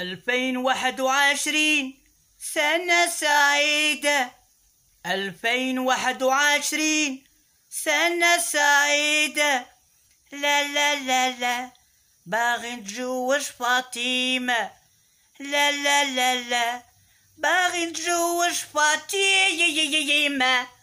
ألفين واحد وعشرين سنة سعيدة ألفين واحد وعشرين سنة سعيدة لا لا لا لا باغي نتزوج فاطمة لا لا لا لا باغي نتزوج فاطمة